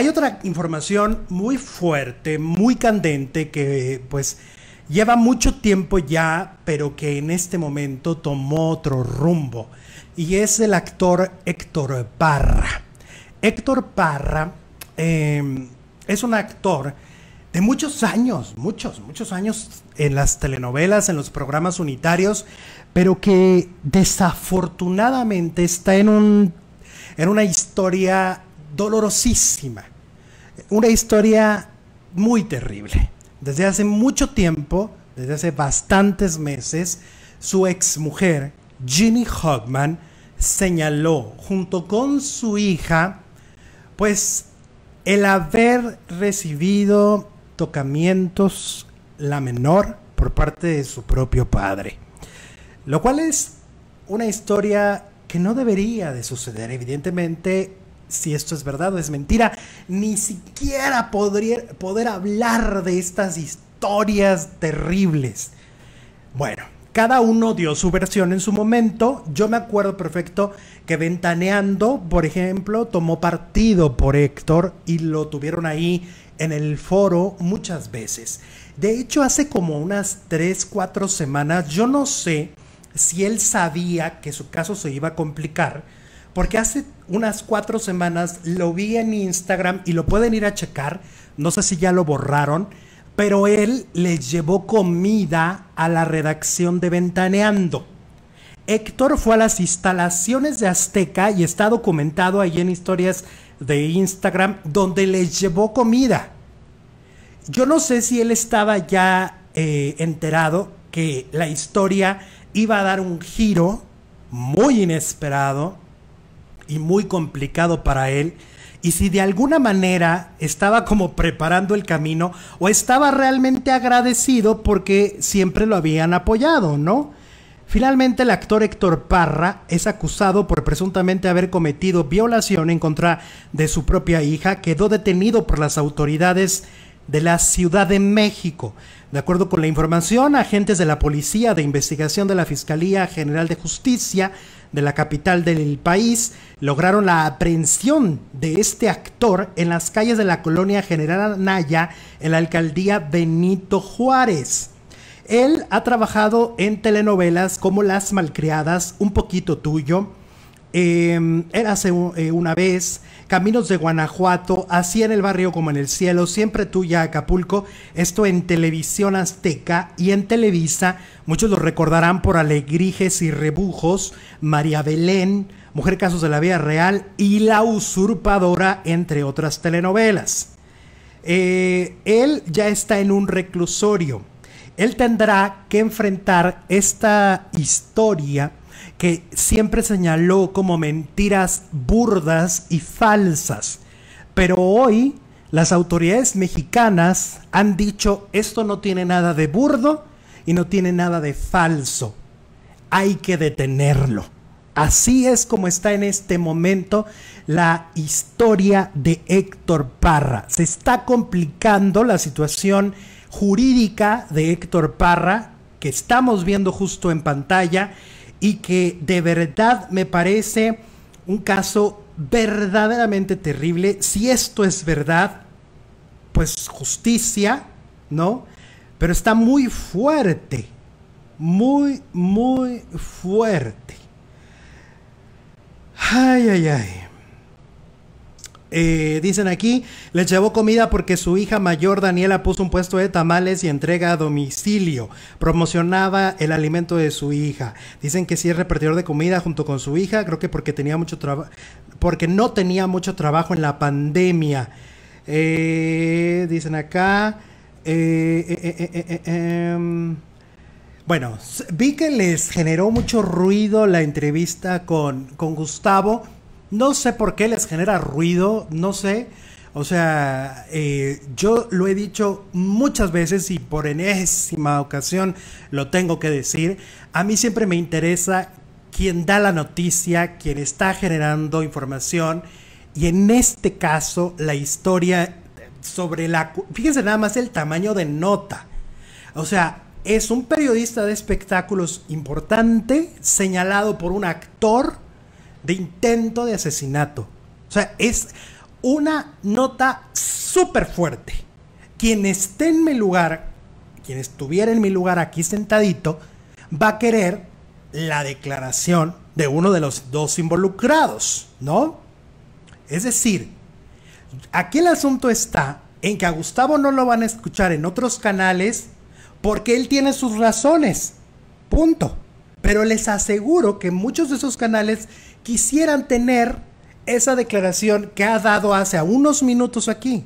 Hay otra información muy fuerte, muy candente, que pues lleva mucho tiempo ya, pero que en este momento tomó otro rumbo. Y es el actor Héctor Parra. Héctor Parra em, es un actor de muchos años, muchos, muchos años en las telenovelas, en los programas unitarios, pero que desafortunadamente está en, un, en una historia dolorosísima, una historia muy terrible. Desde hace mucho tiempo, desde hace bastantes meses, su exmujer, Ginny Hogman, señaló junto con su hija, pues el haber recibido tocamientos la menor por parte de su propio padre. Lo cual es una historia que no debería de suceder. Evidentemente, si esto es verdad o es mentira, ni siquiera podría, poder hablar de estas historias terribles. Bueno, cada uno dio su versión en su momento. Yo me acuerdo perfecto que Ventaneando, por ejemplo, tomó partido por Héctor y lo tuvieron ahí en el foro muchas veces. De hecho, hace como unas 3, 4 semanas, yo no sé si él sabía que su caso se iba a complicar porque hace unas cuatro semanas lo vi en Instagram y lo pueden ir a checar, no sé si ya lo borraron, pero él le llevó comida a la redacción de Ventaneando. Héctor fue a las instalaciones de Azteca y está documentado ahí en historias de Instagram donde le llevó comida. Yo no sé si él estaba ya eh, enterado que la historia iba a dar un giro muy inesperado y muy complicado para él, y si de alguna manera estaba como preparando el camino o estaba realmente agradecido porque siempre lo habían apoyado, ¿no? Finalmente, el actor Héctor Parra es acusado por presuntamente haber cometido violación en contra de su propia hija. Quedó detenido por las autoridades de la Ciudad de México. De acuerdo con la información, agentes de la Policía de Investigación de la Fiscalía General de Justicia de la capital del país, lograron la aprehensión de este actor en las calles de la colonia General Anaya, en la alcaldía Benito Juárez. Él ha trabajado en telenovelas como Las Malcriadas, Un Poquito Tuyo, Em, él hace eh, una vez, Caminos de Guanajuato, así en el barrio como en el cielo, siempre tuya Acapulco, esto en Televisión Azteca y en Televisa, muchos lo recordarán por Alegrijes y Rebujos, María Belén, Mujer Casos de la Vida Real y La Usurpadora, entre otras telenovelas. Eh, él ya está en un reclusorio él tendrá que enfrentar esta historia que siempre señaló como mentiras burdas y falsas. Pero hoy las autoridades mexicanas han dicho esto no tiene nada de burdo y no tiene nada de falso. Hay que detenerlo. Así es como está en este momento la historia de Héctor Parra. Se está complicando la situación jurídica de Héctor Parra, que estamos viendo justo en pantalla y que de verdad me parece un caso verdaderamente terrible. Si esto es verdad, pues justicia, ¿no? Pero está muy fuerte, muy, muy fuerte. Ay, ay, ay. Eh, dicen aquí, les llevó comida porque su hija mayor Daniela puso un puesto de tamales y entrega a domicilio. Promocionaba el alimento de su hija. Dicen que sí es repartidor de comida junto con su hija, creo que porque tenía mucho trabajo, porque no tenía mucho trabajo en la pandemia. Eh, dicen acá. Eh, em, bueno, vi que les generó mucho ruido la entrevista con, con Gustavo no sé por qué les genera ruido, no sé. O sea, eh, yo lo he dicho muchas veces y por enésima ocasión lo tengo que decir. A mí siempre me interesa quien da la noticia, quien está generando información. Y en este caso, la historia sobre la... Fíjense nada más el tamaño de nota. O sea, es un periodista de espectáculos importante, señalado por un actor de intento de asesinato. O sea, es una nota súper fuerte. Quien esté en mi lugar, quien estuviera en mi lugar aquí sentadito, va a querer la declaración de uno de los dos involucrados, ¿no? Es decir, aquí el asunto está en que a Gustavo no lo van a escuchar en otros canales porque él tiene sus razones. Punto. Pero les aseguro que muchos de esos canales quisieran tener esa declaración que ha dado hace unos minutos aquí.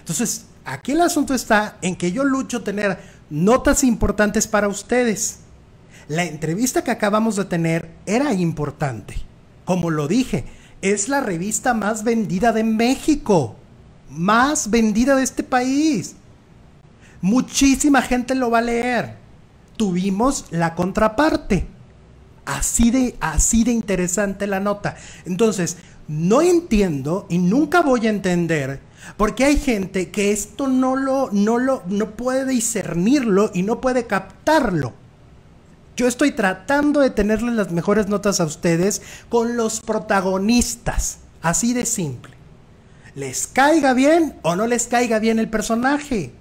Entonces, aquí el asunto está en que yo lucho tener notas importantes para ustedes. La entrevista que acabamos de tener era importante. Como lo dije, es la revista más vendida de México. Más vendida de este país. Muchísima gente lo va a leer. Tuvimos la contraparte. Así de, así de interesante la nota. Entonces, no entiendo y nunca voy a entender porque hay gente que esto no lo, no lo, no puede discernirlo y no puede captarlo. Yo estoy tratando de tenerles las mejores notas a ustedes con los protagonistas. Así de simple. Les caiga bien o no les caiga bien el personaje.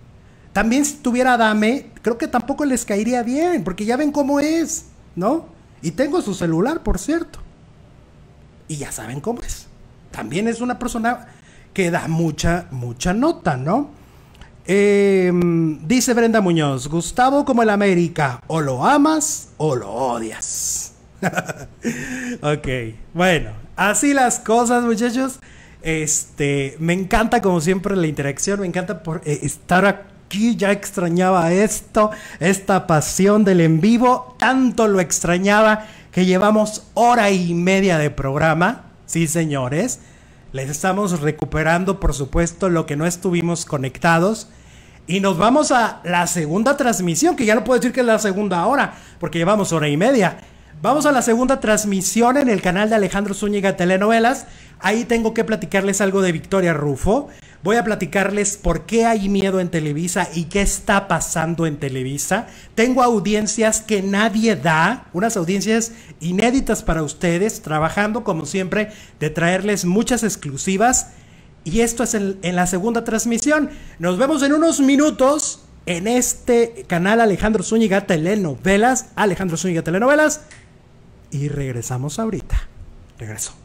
También si tuviera Dame, creo que tampoco les caería bien, porque ya ven cómo es, ¿no? Y tengo su celular, por cierto. Y ya saben cómo es. También es una persona que da mucha, mucha nota, ¿no? Em, dice Brenda Muñoz, Gustavo como el América, o lo amas o lo odias. ok, bueno, así las cosas muchachos. Este, me encanta como siempre la interacción, me encanta por, eh, estar aquí ya extrañaba esto, esta pasión del en vivo, tanto lo extrañaba que llevamos hora y media de programa, sí señores, les estamos recuperando por supuesto lo que no estuvimos conectados. Y nos vamos a la segunda transmisión, que ya no puedo decir que es la segunda hora, porque llevamos hora y media. Vamos a la segunda transmisión en el canal de Alejandro Zúñiga Telenovelas. Ahí tengo que platicarles algo de Victoria Rufo. Voy a platicarles por qué hay miedo en Televisa y qué está pasando en Televisa. Tengo audiencias que nadie da, unas audiencias inéditas para ustedes, trabajando como siempre de traerles muchas exclusivas. Y esto es en, la segunda transmisión. Nos vemos en unos minutos en este canal Alejandro Zúñiga Telenovelas. Alejandro Zúñiga Telenovelas. Y regresamos ahorita. Regreso.